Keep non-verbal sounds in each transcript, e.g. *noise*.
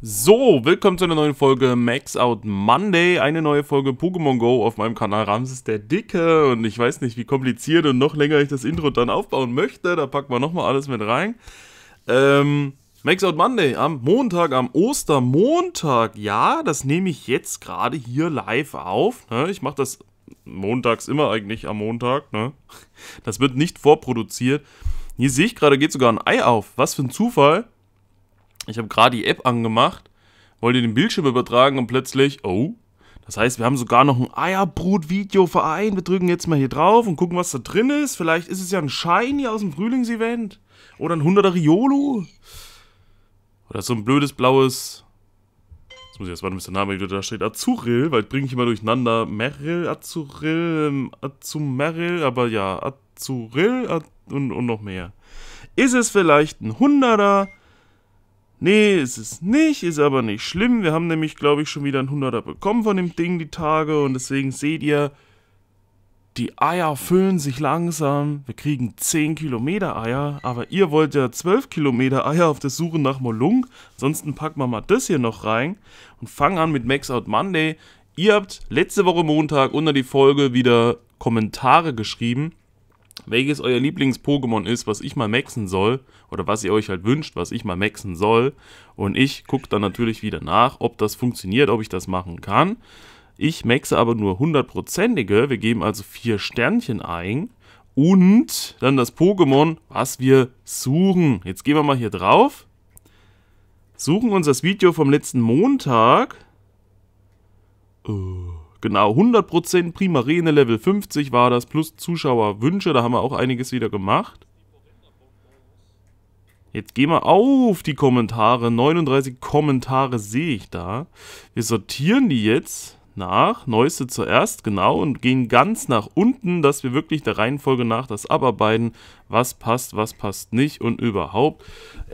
So, willkommen zu einer neuen Folge Max Out Monday, eine neue Folge Pokémon Go auf meinem Kanal Ramses der Dicke und ich weiß nicht, wie kompliziert und noch länger ich das Intro dann aufbauen möchte, da packen wir nochmal alles mit rein. Ähm, Max Out Monday am Montag, am Ostermontag, ja, das nehme ich jetzt gerade hier live auf, ne? ich mache das montags immer eigentlich am Montag, ne? das wird nicht vorproduziert. Hier sehe ich gerade, geht sogar ein Ei auf, was für ein Zufall. Ich habe gerade die App angemacht, wollte den Bildschirm übertragen und plötzlich, oh, das heißt, wir haben sogar noch ein Eierbrut-Video-Verein. Wir drücken jetzt mal hier drauf und gucken, was da drin ist. Vielleicht ist es ja ein Shiny aus dem Frühlingsevent. Oder ein 100er Riolu. Oder so ein blödes blaues... Jetzt muss ich erst warten, bis der Name wieder da steht. Azuril, weil bringe ich immer durcheinander. Meryl, Azuril, ähm, Azumeril, aber ja, Azuril und, und noch mehr. Ist es vielleicht ein 100er Nee, ist es nicht, ist aber nicht schlimm. Wir haben nämlich, glaube ich, schon wieder einen 100er bekommen von dem Ding die Tage und deswegen seht ihr, die Eier füllen sich langsam. Wir kriegen 10 Kilometer Eier, aber ihr wollt ja 12 Kilometer Eier auf der Suche nach Molung. Ansonsten packen wir mal das hier noch rein und fangen an mit Max Out Monday. Ihr habt letzte Woche Montag unter die Folge wieder Kommentare geschrieben welches euer Lieblings-Pokémon ist, was ich mal maxen soll, oder was ihr euch halt wünscht, was ich mal maxen soll. Und ich gucke dann natürlich wieder nach, ob das funktioniert, ob ich das machen kann. Ich maxe aber nur hundertprozentige. Wir geben also vier Sternchen ein. Und dann das Pokémon, was wir suchen. Jetzt gehen wir mal hier drauf. Suchen uns das Video vom letzten Montag. Oh. Genau, 100% Primarene Level 50 war das, plus Zuschauerwünsche, da haben wir auch einiges wieder gemacht. Jetzt gehen wir auf die Kommentare, 39 Kommentare sehe ich da. Wir sortieren die jetzt nach, neueste zuerst, genau, und gehen ganz nach unten, dass wir wirklich der Reihenfolge nach das abarbeiten, was passt, was passt nicht und überhaupt.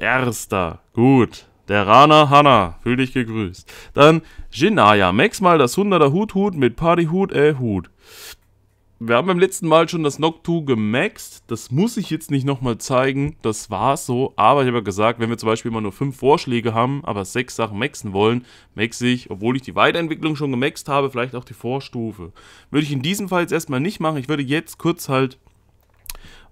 Erster, gut, der Rana Hanna, fühl dich gegrüßt. Dann Jinaya, max mal das 100er Hut Hut mit Party Hut äh Hut. Wir haben beim letzten Mal schon das Noctu gemaxt. Das muss ich jetzt nicht nochmal zeigen. Das war so. Aber ich habe ja gesagt, wenn wir zum Beispiel immer nur fünf Vorschläge haben, aber sechs Sachen maxen wollen, max ich, obwohl ich die Weiterentwicklung schon gemaxt habe, vielleicht auch die Vorstufe. Würde ich in diesem Fall jetzt erstmal nicht machen. Ich würde jetzt kurz halt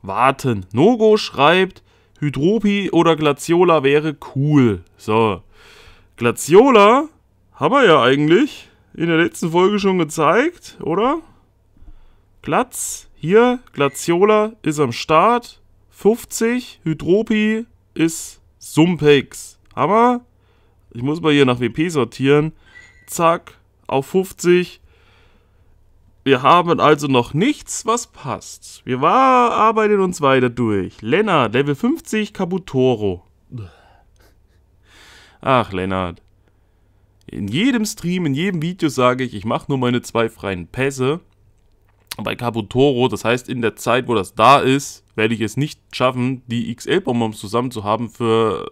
warten. Nogo schreibt, Hydropi oder Glaciola wäre cool. So. Glaciola haben wir ja eigentlich in der letzten Folge schon gezeigt, oder? Glatz, hier, Glaciola ist am Start. 50, Hydropi ist Sumpex. Aber ich muss mal hier nach WP sortieren. Zack, auf 50. Wir haben also noch nichts, was passt. Wir war, arbeiten uns weiter durch. Lennart, Level 50, Kabutoro. Ach, Lennart. In jedem Stream, in jedem Video sage ich, ich mache nur meine zwei freien Pässe. Bei Kabutoro, das heißt, in der Zeit, wo das da ist, werde ich es nicht schaffen, die XL-Bonbons zusammen zu haben für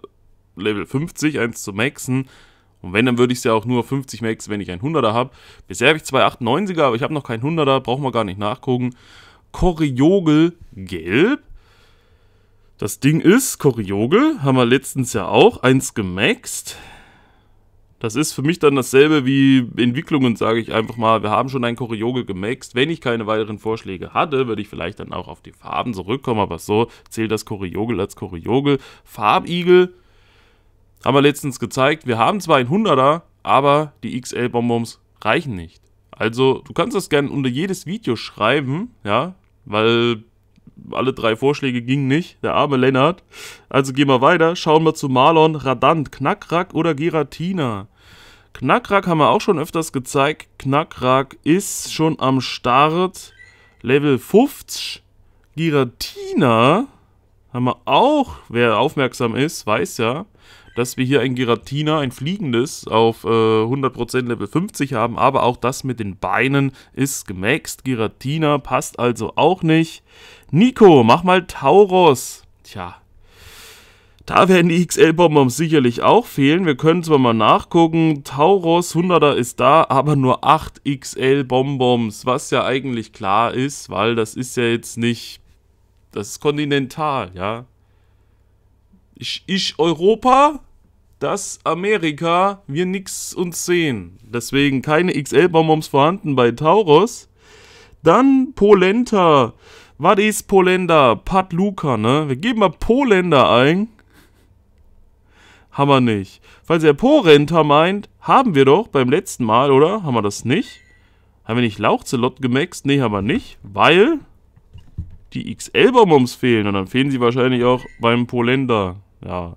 Level 50, eins zu maxen. Und wenn, dann würde ich es ja auch nur 50 Max, wenn ich einen 100er habe. Bisher habe ich zwei 98er, aber ich habe noch keinen 100er, brauchen wir gar nicht nachgucken. Koriogel Gelb. Das Ding ist, Koriogel, haben wir letztens ja auch, eins gemaxt. Das ist für mich dann dasselbe wie Entwicklungen, sage ich einfach mal. Wir haben schon ein Koriogel gemaxt. Wenn ich keine weiteren Vorschläge hatte, würde ich vielleicht dann auch auf die Farben zurückkommen. Aber so zählt das Koriogel als Koriogel. Farbigel haben wir letztens gezeigt, wir haben zwar ein 100er, aber die XL-Bonbons reichen nicht. Also, du kannst das gerne unter jedes Video schreiben, ja, weil alle drei Vorschläge gingen nicht, der arme Lennart. Also gehen wir weiter, schauen wir zu Marlon Radant, Knackrack oder Giratina. Knackrack haben wir auch schon öfters gezeigt. Knackrack ist schon am Start. Level 50. Giratina haben wir auch, wer aufmerksam ist, weiß ja dass wir hier ein Giratina, ein fliegendes, auf äh, 100% Level 50 haben, aber auch das mit den Beinen ist gemaxt. Giratina passt also auch nicht. Nico, mach mal Tauros. Tja, da werden die XL-Bomben sicherlich auch fehlen. Wir können zwar mal nachgucken, Tauros 100er ist da, aber nur 8 XL-Bonbons, was ja eigentlich klar ist, weil das ist ja jetzt nicht, das ist kontinental, ja. Ist, ist Europa? dass Amerika wir nichts uns sehen. Deswegen keine XL-Bonbons vorhanden bei Taurus. Dann Polenta. Was ist Polenta? Pat Luca, ne? Wir geben mal Polenta ein. Haben wir nicht. Falls er Porenta meint, haben wir doch beim letzten Mal, oder? Haben wir das nicht? Haben wir nicht Lauchzelot gemaxt? Ne, haben wir nicht. Weil die XL-Bonbons fehlen. Und dann fehlen sie wahrscheinlich auch beim Polenta. Ja.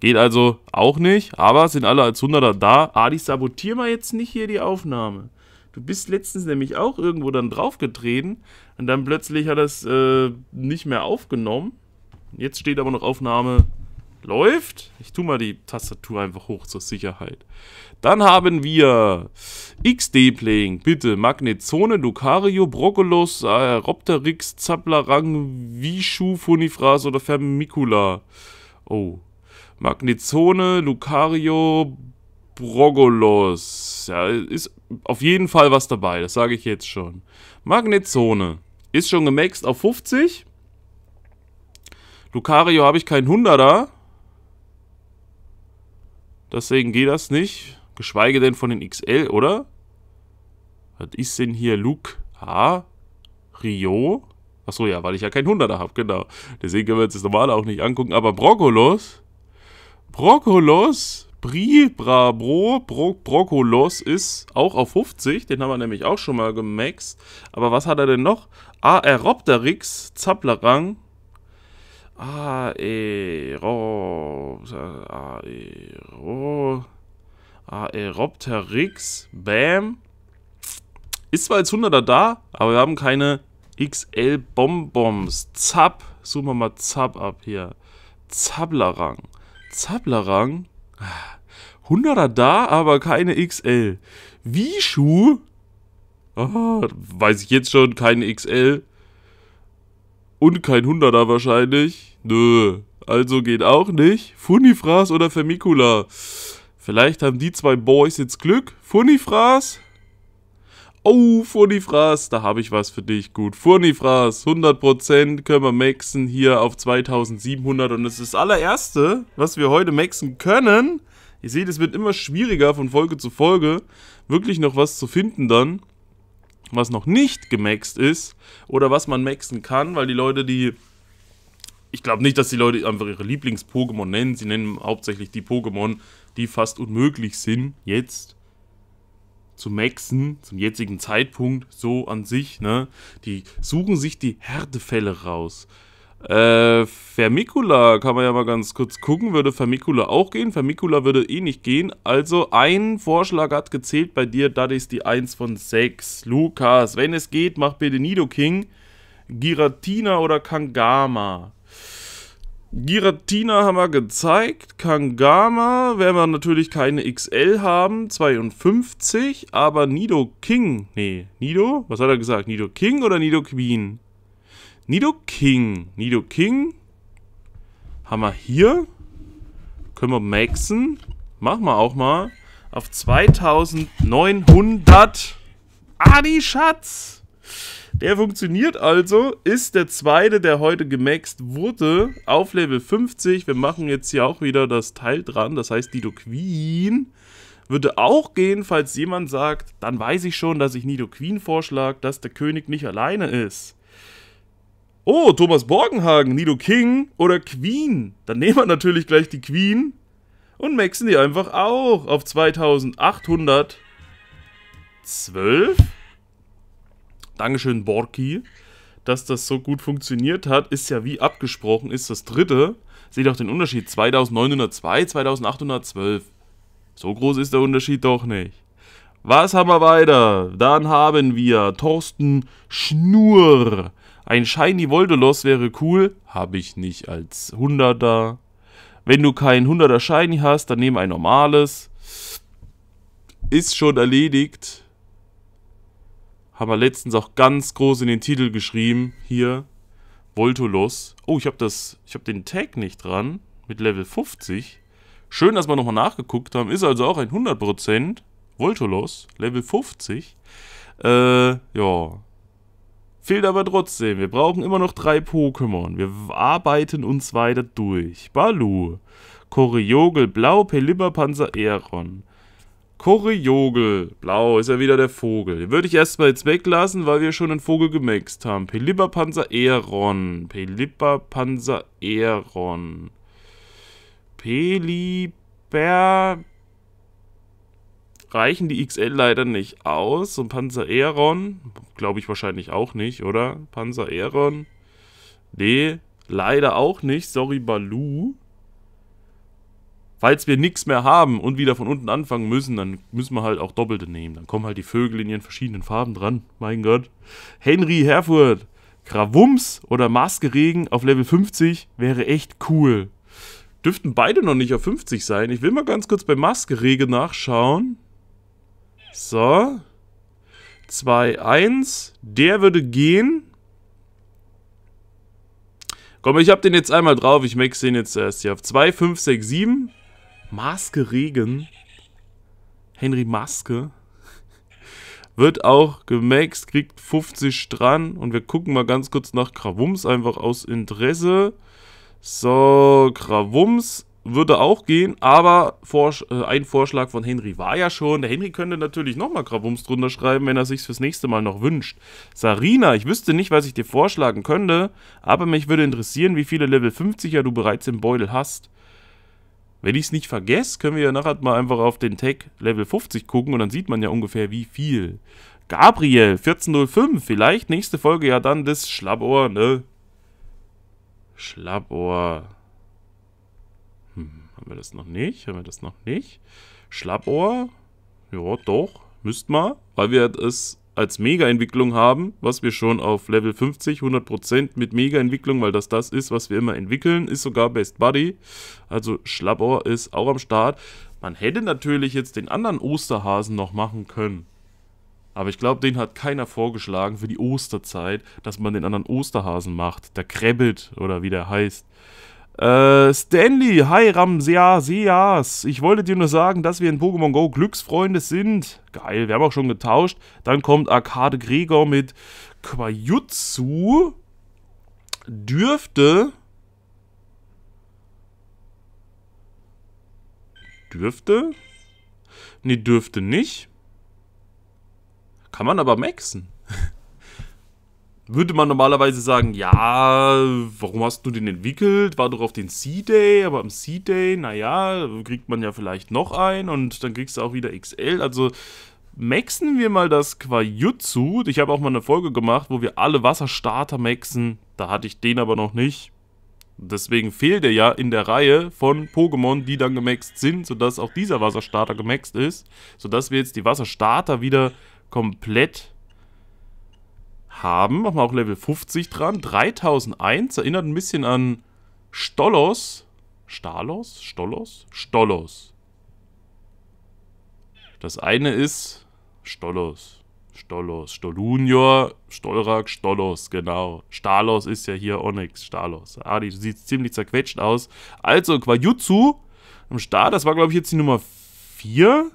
Geht also auch nicht, aber sind alle als Hunderter da. Adi, sabotier mal jetzt nicht hier die Aufnahme. Du bist letztens nämlich auch irgendwo dann draufgetreten und dann plötzlich hat das äh, nicht mehr aufgenommen. Jetzt steht aber noch Aufnahme läuft. Ich tue mal die Tastatur einfach hoch zur Sicherheit. Dann haben wir XD-Playing, bitte, Magnezone, Lucario, Broccolos, äh, Ropterix, Zaplarang, Vishu, Funifras oder Vermicula. Oh, Magnezone, Lucario, Brogolos. Ja, ist auf jeden Fall was dabei, das sage ich jetzt schon. Magnezone ist schon gemaxt auf 50. Lucario habe ich keinen 100er. Deswegen geht das nicht. Geschweige denn von den XL, oder? Was ist denn hier Rio? Achso, ja, weil ich ja keinen 100er habe, genau. Deswegen können wir uns das normale auch nicht angucken. Aber Brogolos Brokkolos, Bri, Bra, Bro, Bro, Brokkolos ist auch auf 50. Den haben wir nämlich auch schon mal gemaxt. Aber was hat er denn noch? Aeropteryx, Zaplarang. Aero, Aero, Aeropteryx, Bam. Ist zwar als 100er da, aber wir haben keine XL Bonbons. Zap. Suchen wir mal Zap ab hier. Zablerang. Zapplerang? 100er da, aber keine XL. Wishu. Oh, ah, weiß ich jetzt schon, keine XL. Und kein 100er wahrscheinlich. Nö, also geht auch nicht. Funifras oder Femicula. Vielleicht haben die zwei Boys jetzt Glück. Funifras Oh, Furnifras, da habe ich was für dich. Gut, Furnifras, 100% können wir maxen hier auf 2700. Und das ist das allererste, was wir heute maxen können. Ihr seht, es wird immer schwieriger von Folge zu Folge, wirklich noch was zu finden dann, was noch nicht gemaxt ist oder was man maxen kann, weil die Leute, die... Ich glaube nicht, dass die Leute einfach ihre Lieblings-Pokémon nennen. Sie nennen hauptsächlich die Pokémon, die fast unmöglich sind jetzt zu maxen, zum jetzigen Zeitpunkt, so an sich, ne? Die suchen sich die Härtefälle raus. Äh, Vermicula kann man ja mal ganz kurz gucken. Würde Vermicula auch gehen? Vermicula würde eh nicht gehen. Also ein Vorschlag hat gezählt bei dir. Das ist die 1 von 6. Lukas, wenn es geht, mach bitte Nidoking. Giratina oder Kangama. Giratina haben wir gezeigt. Kangama werden wir natürlich keine XL haben. 52. Aber Nido King. Nee, Nido? Was hat er gesagt? Nido King oder Nido Queen? Nido King. Nido King. Haben wir hier. Können wir maxen. Machen wir auch mal. Auf 2900. Adi, Schatz. Der funktioniert also, ist der zweite, der heute gemaxt wurde, auf Level 50. Wir machen jetzt hier auch wieder das Teil dran, das heißt Nido Queen. Würde auch gehen, falls jemand sagt, dann weiß ich schon, dass ich Nido Queen vorschlage, dass der König nicht alleine ist. Oh, Thomas Borgenhagen, Nido King oder Queen. Dann nehmen wir natürlich gleich die Queen und maxen die einfach auch auf 2812. Dankeschön, Borki, dass das so gut funktioniert hat. Ist ja wie abgesprochen, ist das dritte. Seht doch den Unterschied: 2902, 2812. So groß ist der Unterschied doch nicht. Was haben wir weiter? Dann haben wir Thorsten Schnur. Ein Shiny Voldolos wäre cool. Habe ich nicht als 100er. Wenn du kein 100er Shiny hast, dann nehme ein normales. Ist schon erledigt haben wir letztens auch ganz groß in den Titel geschrieben. Hier, Voltolos. Oh, ich habe das, den Tag nicht dran. Mit Level 50. Schön, dass wir nochmal nachgeguckt haben. Ist also auch ein 100% Voltolos. Level 50. Äh, ja. Fehlt aber trotzdem. Wir brauchen immer noch drei Pokémon. Wir arbeiten uns weiter durch. Balu, Koriogel Blau, Panzer Aeron. Korriogel. Blau ist ja wieder der Vogel. Den würde ich erstmal jetzt weglassen, weil wir schon einen Vogel gemaxt haben. Pelipper Panzer Aeron. Pelipper Panzer Aeron. Pelipper. Reichen die XL leider nicht aus. Und Panzer Aeron. Glaube ich wahrscheinlich auch nicht, oder? Panzer Aeron. Nee, leider auch nicht. Sorry, Balu. Falls wir nichts mehr haben und wieder von unten anfangen müssen, dann müssen wir halt auch Doppelte nehmen. Dann kommen halt die Vögel in ihren verschiedenen Farben dran. Mein Gott. Henry Herford. Gravums oder Maskeregen auf Level 50 wäre echt cool. Dürften beide noch nicht auf 50 sein. Ich will mal ganz kurz bei Maskeregen nachschauen. So. 2, 1. Der würde gehen. Komm, ich hab den jetzt einmal drauf. Ich max den jetzt erst hier auf 2, 5, 6, 7. Maske Regen, Henry Maske, wird auch gemaxt, kriegt 50 dran und wir gucken mal ganz kurz nach Krawums, einfach aus Interesse. So, Krawums würde auch gehen, aber Vorsch äh, ein Vorschlag von Henry war ja schon. Der Henry könnte natürlich nochmal Krawums drunter schreiben, wenn er sich's fürs nächste Mal noch wünscht. Sarina, ich wüsste nicht, was ich dir vorschlagen könnte, aber mich würde interessieren, wie viele Level 50er du bereits im Beutel hast. Wenn ich es nicht vergesse, können wir ja nachher mal einfach auf den Tag Level 50 gucken und dann sieht man ja ungefähr wie viel. Gabriel, 1405, vielleicht nächste Folge ja dann das Schlappohr, ne? Schlappohr. Hm, haben wir das noch nicht? Haben wir das noch nicht? Schlappohr? Ja, doch, müsst mal, weil wir es als Mega-Entwicklung haben, was wir schon auf Level 50, 100% mit Mega-Entwicklung, weil das das ist, was wir immer entwickeln, ist sogar Best Buddy. Also Schlappohr ist auch am Start. Man hätte natürlich jetzt den anderen Osterhasen noch machen können. Aber ich glaube, den hat keiner vorgeschlagen für die Osterzeit, dass man den anderen Osterhasen macht. Der Krebet oder wie der heißt. Äh, Stanley, hi Seas. ich wollte dir nur sagen, dass wir in Pokémon Go Glücksfreunde sind. Geil, wir haben auch schon getauscht. Dann kommt Arcade Gregor mit Quajutsu. Dürfte... Dürfte? Nee, dürfte nicht. Kann man aber maxen. *laughs* würde man normalerweise sagen, ja, warum hast du den entwickelt? War doch auf den C-Day, aber am C-Day, naja, kriegt man ja vielleicht noch einen und dann kriegst du auch wieder XL. Also maxen wir mal das Quajutsu. Ich habe auch mal eine Folge gemacht, wo wir alle Wasserstarter maxen. Da hatte ich den aber noch nicht. Deswegen fehlt er ja in der Reihe von Pokémon, die dann gemaxt sind, sodass auch dieser Wasserstarter gemaxt ist. Sodass wir jetzt die Wasserstarter wieder komplett haben. Machen wir auch Level 50 dran. 3001. Erinnert ein bisschen an Stolos. Stalos? Stolos? Stolos. Das eine ist Stolos. Stolos. Stolunior, Stolrak, Stolos, genau. Stalos ist ja hier Onyx, Stalos. Ah, die sieht ziemlich zerquetscht aus. Also, Quajutsu im Start. Das war, glaube ich, jetzt die Nummer 4.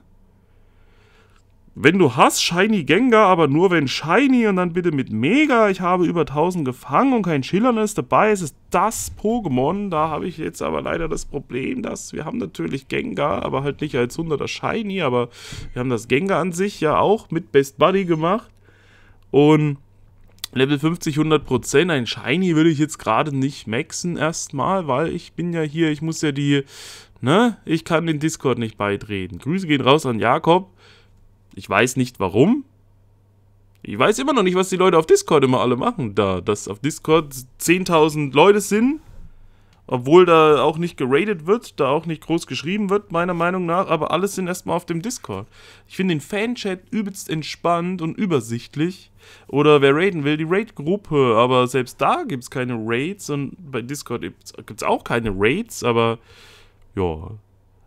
Wenn du hast, Shiny Gengar, aber nur wenn Shiny und dann bitte mit Mega. Ich habe über 1000 gefangen und kein Schillernes dabei. Es ist das Pokémon. Da habe ich jetzt aber leider das Problem, dass wir haben natürlich Gengar, aber halt nicht als 100er Shiny. Aber wir haben das Gengar an sich ja auch mit Best Buddy gemacht. Und Level 50, 100%. Ein Shiny würde ich jetzt gerade nicht maxen erstmal, weil ich bin ja hier, ich muss ja die, ne, ich kann den Discord nicht beitreten. Grüße gehen raus an Jakob. Ich weiß nicht warum. Ich weiß immer noch nicht, was die Leute auf Discord immer alle machen da. Dass auf Discord 10.000 Leute sind, obwohl da auch nicht geradet wird, da auch nicht groß geschrieben wird, meiner Meinung nach. Aber alles sind erstmal auf dem Discord. Ich finde den Fanchat übelst entspannt und übersichtlich. Oder wer raiden will, die Raid-Gruppe. Aber selbst da gibt es keine Raids und bei Discord gibt es auch keine Raids. Aber ja,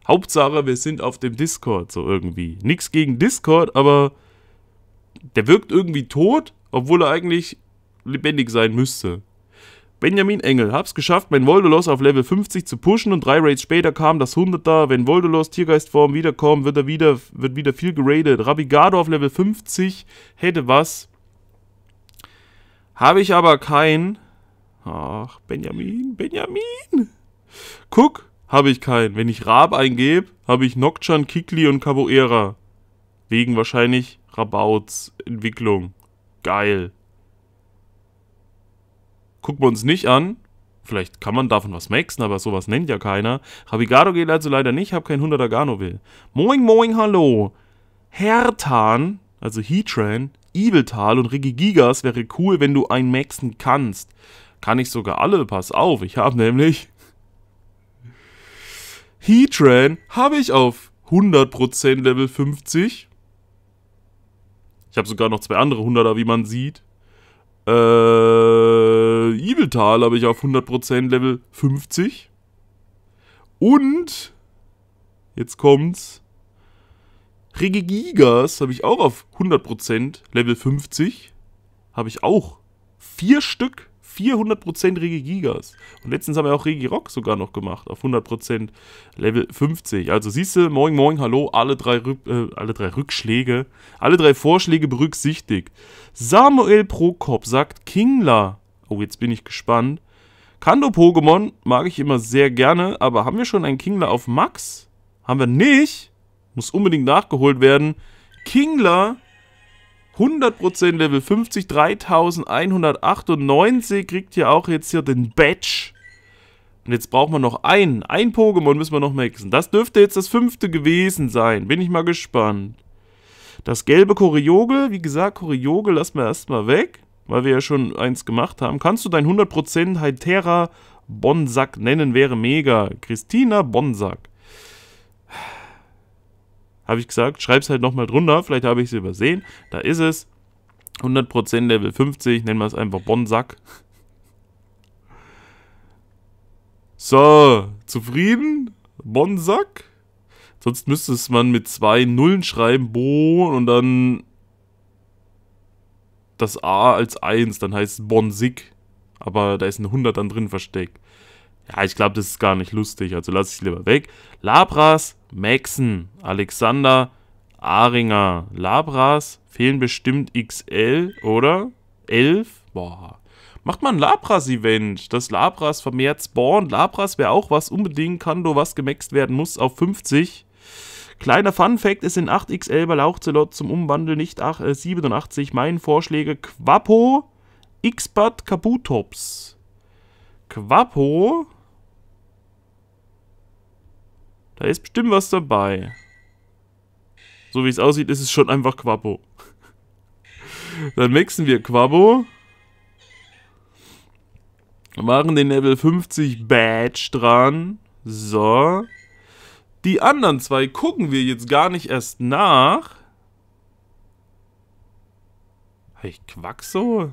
Hauptsache, wir sind auf dem Discord so irgendwie. Nix gegen Discord, aber der wirkt irgendwie tot, obwohl er eigentlich lebendig sein müsste. Benjamin Engel, hab's geschafft, mein Voldolos auf Level 50 zu pushen und drei Raids später kam das 100er. Wenn Voldolos Tiergeistform wiederkommt, wird er wieder, wird wieder viel geradet. Rabigado auf Level 50 hätte was. Habe ich aber kein. Ach, Benjamin, Benjamin. Guck, habe ich keinen. Wenn ich Rab eingebe, habe ich Nokchan, Kikli und Caboera. Wegen wahrscheinlich Rabauts Entwicklung. Geil. Gucken wir uns nicht an. Vielleicht kann man davon was maxen, aber sowas nennt ja keiner. Rabigado geht also leider nicht, habe kein 100er Gano Moing, moing, hallo. Hertan, also Heatran, Eviltal und Rigigigas wäre cool, wenn du einen maxen kannst. Kann ich sogar alle, pass auf, ich habe nämlich Heatran habe ich auf 100% Level 50. Ich habe sogar noch zwei andere 100er, wie man sieht. Äh, Ibeltal habe ich auf 100% Level 50. Und, jetzt kommt's, Regigigas habe ich auch auf 100% Level 50. Habe ich auch vier Stück. 400% Regi Gigas. Und letztens haben wir auch Regi Rock sogar noch gemacht, auf 100% Level 50. Also siehst du, moin, moin, hallo, alle drei, äh, alle drei Rückschläge, alle drei Vorschläge berücksichtigt. Samuel Prokop sagt Kingler. Oh, jetzt bin ich gespannt. Kando-Pokémon mag ich immer sehr gerne, aber haben wir schon einen Kingler auf Max? Haben wir nicht? Muss unbedingt nachgeholt werden. Kingler 100% Level 50, 3198, kriegt hier auch jetzt hier den Badge. Und jetzt brauchen wir noch einen, ein Pokémon müssen wir noch maxen. Das dürfte jetzt das fünfte gewesen sein, bin ich mal gespannt. Das gelbe Koriogel, wie gesagt, Koriogel lassen wir erstmal weg, weil wir ja schon eins gemacht haben. Kannst du dein 100% Hytera Bonsack nennen, wäre mega. Christina Bonsack habe ich gesagt, es halt nochmal drunter, vielleicht habe ich es übersehen. Da ist es. 100% Level 50, nennen wir es einfach Bonsack. So, zufrieden? Bonsack? Sonst müsste es man mit zwei Nullen schreiben, Bo, und dann das A als 1, dann heißt es Bonsick. Aber da ist ein 100 dann drin versteckt. Ja, ich glaube, das ist gar nicht lustig, also lasse ich lieber weg. Labras Maxen, Alexander, Aringer, Labras. Fehlen bestimmt XL, oder? 11? Boah. Macht mal ein Labras-Event, dass Labras vermehrt spawnt. Labras wäre auch was, unbedingt Kando, was gemaxt werden muss auf 50. Kleiner Fun-Fact, es sind 8xl bei Lauchzelot zum Umwandeln, nicht 8, äh, 87. Meinen Vorschläge Quapo, Xbat Kabutops. Quapo, Da ist bestimmt was dabei. So wie es aussieht, ist es schon einfach Quabo. *laughs* Dann mixen wir Quabo. Machen den Level 50 Badge dran. So. Die anderen zwei gucken wir jetzt gar nicht erst nach. Habe ich so?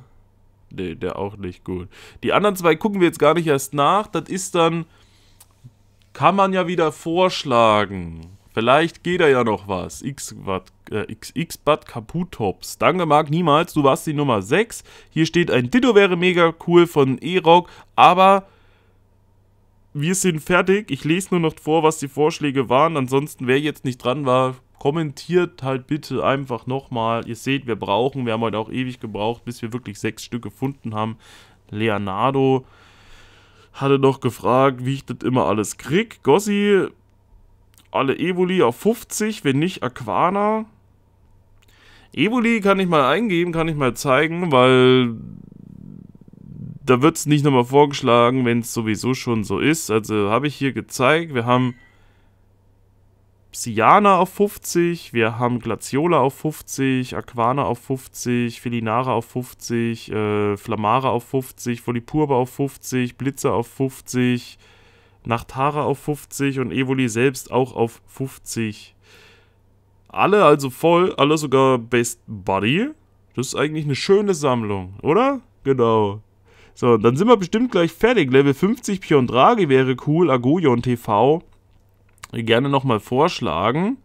Nee, der auch nicht gut. Die anderen zwei gucken wir jetzt gar nicht erst nach. Das ist dann kann man ja wieder vorschlagen. Vielleicht geht er ja noch was. x bad äh, Kaputops. Danke, Marc, niemals. Du warst die Nummer 6. Hier steht, ein Ditto wäre mega cool von E-Rock, aber wir sind fertig. Ich lese nur noch vor, was die Vorschläge waren. Ansonsten, wer jetzt nicht dran war, kommentiert halt bitte einfach nochmal. Ihr seht, wir brauchen, wir haben heute auch ewig gebraucht, bis wir wirklich sechs Stück gefunden haben. Leonardo, hatte noch gefragt, wie ich das immer alles krieg. Gossi, alle Evoli auf 50, wenn nicht Aquana. Evoli kann ich mal eingeben, kann ich mal zeigen, weil da wird es nicht nochmal vorgeschlagen, wenn es sowieso schon so ist. Also habe ich hier gezeigt, wir haben Psyana auf 50, wir haben Glaciola auf 50, Aquana auf 50, Felinara auf 50, äh, Flamara auf 50, Volipurba auf 50, Blitzer auf 50, Nachtara auf 50 und Evoli selbst auch auf 50. Alle also voll, alle sogar Best Buddy. Das ist eigentlich eine schöne Sammlung, oder? Genau. So, dann sind wir bestimmt gleich fertig. Level 50 Piondragi wäre cool, Agoyon TV gerne nochmal vorschlagen.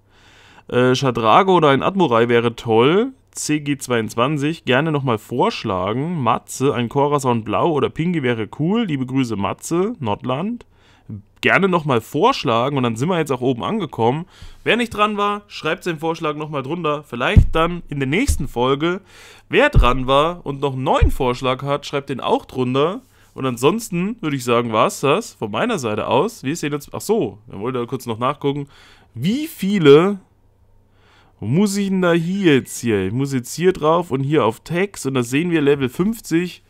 Äh, Shadrago oder ein Admurai wäre toll. CG22 gerne nochmal vorschlagen. Matze, ein Corazon Blau oder Pingi wäre cool. Liebe Grüße Matze, Nordland. Gerne nochmal vorschlagen und dann sind wir jetzt auch oben angekommen. Wer nicht dran war, schreibt seinen Vorschlag nochmal drunter. Vielleicht dann in der nächsten Folge. Wer dran war und noch einen neuen Vorschlag hat, schreibt den auch drunter. Und ansonsten würde ich sagen, war es das von meiner Seite aus. Wir sehen uns. Ach so, dann wollte ich kurz noch nachgucken. Wie viele muss ich denn da hier jetzt hier? Ich muss jetzt hier drauf und hier auf Text und da sehen wir Level 50.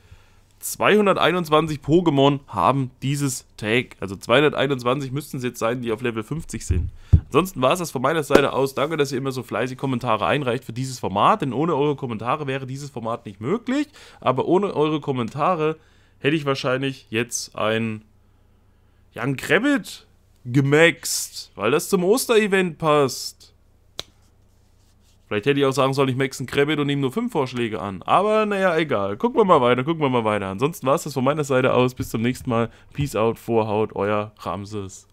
221 Pokémon haben dieses Tag. Also 221 müssten es jetzt sein, die auf Level 50 sind. Ansonsten war es das von meiner Seite aus. Danke, dass ihr immer so fleißig Kommentare einreicht für dieses Format, denn ohne eure Kommentare wäre dieses Format nicht möglich. Aber ohne eure Kommentare hätte ich wahrscheinlich jetzt ein, ja, ein gemaxt, weil das zum Osterevent passt. Vielleicht hätte ich auch sagen sollen, ich max einen Krabbit und nehme nur fünf Vorschläge an. Aber naja, egal. Gucken wir mal weiter, gucken wir mal weiter. Ansonsten war es das von meiner Seite aus. Bis zum nächsten Mal. Peace out, Vorhaut, euer Ramses.